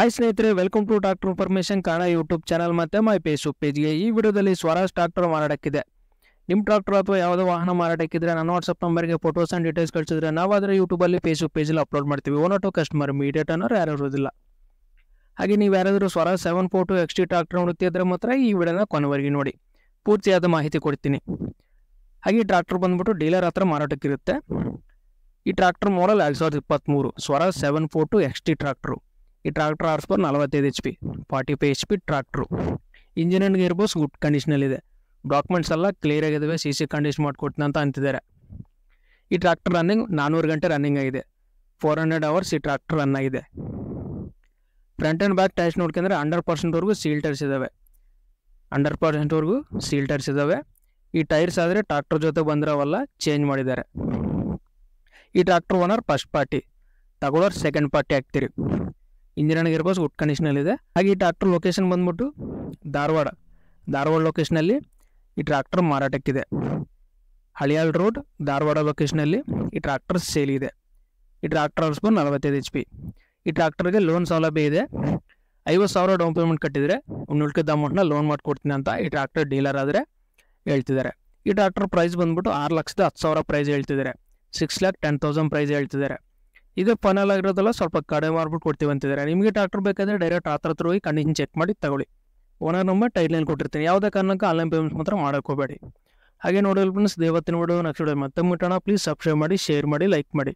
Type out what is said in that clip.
hi ಸ್ನೇಹಿತರೆ welcome to doctor information Kannada YouTube channel ಮತ್ತು my Facebook ಪೇಜ್ಗೆ ಈ ವಿಡಿಯೋದಲ್ಲಿ ಸ್ವರಾಜ್ ಟ್ರಾಕ್ಟರ್ ಮಾರಾಟಕ್ಕಿದೆ ನಿಮ್ಮ ಟ್ರಾಕ್ಟರ್ ಅಥವಾ ಯಾವುದೋ ವಾಹನ ಮಾರಾಟಕ್ಕಿದ್ರೆ ನನ್ನ ವಾಟ್ಸಪ್ ನಂಬರ್ಗೆ ಫೋಟೋಸ್ ಆ್ಯಂಡ್ ಡೀಟೇಲ್ಸ್ ಕಳಿಸಿದ್ರೆ ನಾವು ಅದರ ಯೂಟ್ಯೂಬಲ್ಲಿ ಫೇಸ್ಬುಕ್ ಪೇಜಲ್ಲಿ ಅಪ್ಲೋಡ್ ಮಾಡ್ತೀವಿ ಓನ್ ಆಟೋ ಕಸ್ಟಮರ್ ಮೀಡಿಯೇಟ್ ಅನ್ನೋರು ಯಾರು ಇರೋದಿಲ್ಲ ಹಾಗೆ ನೀವು ಯಾರಾದರೂ Swaraj seven X T tractor ನೋಡುತ್ತಿದ್ದರೆ ಮಾತ್ರ ಈ ವಿಡಿಯೋನ ಕೊನೆವರೆಗೆ ನೋಡಿ ಪೂರ್ತಿಯಾದ ಮಾಹಿತಿ ಕೊಡ್ತೀನಿ ಹಾಗೆ ಈ ಟ್ರಾಕ್ಟರ್ ಬಂದ್ಬಿಟ್ಟು ಡೀಲರ್ ಹತ್ರ ಮಾರಾಟಕ್ಕಿರುತ್ತೆ ಈ ಟ್ರಾಕ್ಟರ್ ಮಾಡಲ್ ಎರಡು ಸಾವಿರದ ಇಪ್ಪತ್ತ್ಮೂರು Swaraj seven four T tractor ಈ ಟ್ರಾಕ್ಟರ್ ಆರ್ಸ್ పవర్ ನಲವತ್ತೈದು H P forty five H P tractor engine and gear box good ಕಂಡೀಷನಲ್ಲಿದೆ ಡಾಕ್ಯುಮೆಂಟ್ಸ್ ಎಲ್ಲ ಕ್ಲಿಯರ್ ಆಗಿದ್ದಾವೆ ಸಿ ಸಿ ಕಂಡೀಷನ್ ಮಾಡಿಕೊಡ್ತೀನಿ ಅಂತ ಅಂತಿದ್ದಾರೆ ಈ ಟ್ರಾಕ್ಟರ್ ರನ್ನಿಂಗ್ ನಾನ್ನೂರು ಗಂಟೆ ರನ್ನಿಂಗ್ ಆಗಿದೆ ಫೋರ್ ಹಂಡ್ರೆಡ್ ಅವರ್ಸ್ ಈ ಟ್ರಾಕ್ಟರ್ ರನ್ ಆಗಿದೆ ಫ್ರಂಟ್ ಆ್ಯಂಡ್ ಬ್ಯಾಕ್ ಟೈರ್ಸ್ ನೋಡ್ಕೊಂಡ್ರೆ ಹಂಡ್ರೆಡ್ ಪರ್ಸೆಂಟ್ವರೆಗೂ ಸೀಲ್ ಟೈರ್ಸ್ ಇದ್ದಾವೆ ಹಂಡ್ರೆಡ್ ಪರ್ಸೆಂಟ್ವರೆಗೂ ಸೀಲ್ ಟೈರ್ಸ್ ಇದ್ದಾವೆ ಈ ಟೈರ್ಸ್ ಆದರೆ ಟ್ರಾಕ್ಟರ್ ಜೊತೆ ಬಂದಿರೋವಲ್ಲ ಚೇಂಜ್ ಮಾಡಿದ್ದಾರೆ ಈ ಟ್ರಾಕ್ಟರ್ ಓನರ್ ಫಸ್ಟ್ ಪಾರ್ಟಿ ತಗೊಳ್ಳೋರು ಸೆಕೆಂಡ್ ಪಾರ್ಟಿ ಹಾಕ್ತೀರಿ ಇಂಜಿನಿಯರಿಂಗ್ ಬಸ್ ಗುಡ್ ಕಂಡೀಷನಲ್ಲಿದೆ ಹಾಗೆ ಈ ಟ್ರಾಕ್ಟರ್ ಲೊಕೇಶನ್ ಬಂದ್ಬಿಟ್ಟು ಧಾರವಾಡ ಧಾರವಾಡ ಲೊಕೇಶನಲ್ಲಿ ಈ ಟ್ರ್ಯಾಕ್ಟರ್ ಮಾರಾಟಕ್ಕಿದೆ ಹಳಿಯಾಳ್ ರೋಡ್ ಧಾರವಾಡ ಲೊಕೇಶನಲ್ಲಿ ಈ ಸೇಲ್ ಇದೆ ಈ ಟ್ರ್ಯಾಕ್ಟರ್ ಬಂದು ನಲವತ್ತೈದು ಎಚ್ ಪಿ ಈ ಟ್ರ್ಯಾಕ್ಟರ್ಗೆ ಲೋನ್ ಸೌಲಭ್ಯ ಇದೆ ಐವತ್ತು ಸಾವಿರ ಡೌನ್ ಪೇಮೆಂಟ್ ಕಟ್ಟಿದರೆ ಉಳ್ಕಿದ ಅಮೌಂಟ್ನ ಲೋನ್ ಮಾಡಿಕೊಡ್ತೀನಿ ಅಂತ ಈ ಟ್ರ್ಯಾಕ್ಟರ್ ಡೀಲರ್ ಆದರೆ ಹೇಳ್ತಿದ್ದಾರೆ ಈ ಟ್ರಾಕ್ಟರ್ ಪ್ರೈಸ್ ಬಂದ್ಬಿಟ್ಟು ಆರು ಲಕ್ಷದ ಹತ್ತು ಸಾವಿರ ಪ್ರೈಸ್ ಹೇಳ್ತಿದ್ದಾರೆ six lakh ten thousand price ಹೇಳ್ತಿದ್ದಾರೆ ಇದು ಫೈನಲ್ ಆಗಿರೋದಲ್ಲ ಸ್ವಲ್ಪ ಕಡೆ ಮಾಡ್ಬಿಟ್ಟು ಕೊಡ್ತೀವಿ ಅಂತಿದ್ದಾರೆ ನಿಮಗೆ ಡಾಕ್ಟರ್ ಬೇಕಾದರೆ ಡೈರೆಕ್ಟ್ ಆ ಥರ ಹೋಗಿ ಕಂಡೀಷನ್ ಚೆಕ್ ಮಾಡಿ ತಗೊಳ್ಳಿ ಓನರ್ ನಂಬರ್ ಟೈಟ್ಲೈನ್ ಕೊಟ್ಟಿರ್ತೀನಿ ಯಾವುದೇ ಕಾರಣಕ್ಕೆ ಆನ್ಲೈನ್ ಪೇಮೆಂಟ್ ಮಾತ್ರ ಮಾಡೋಕೋಬೇಡಿ ಹಾಗೆ ನೋಡಿ ಫ್ರೆಂಡ್ಸ್ ದೇವತ್ತಿನ ಬಿಡೋ ನಕ್ಷ ಮತ್ತೆ ಮುಟ್ಟೋಣ ಪ್ಲೀಸ್ ಸಬ್ಸ್ಕ್ರೈಬ್ ಮಾಡಿ ಶೇರ್ ಮಾಡಿ ಲೈಕ್ ಮಾಡಿ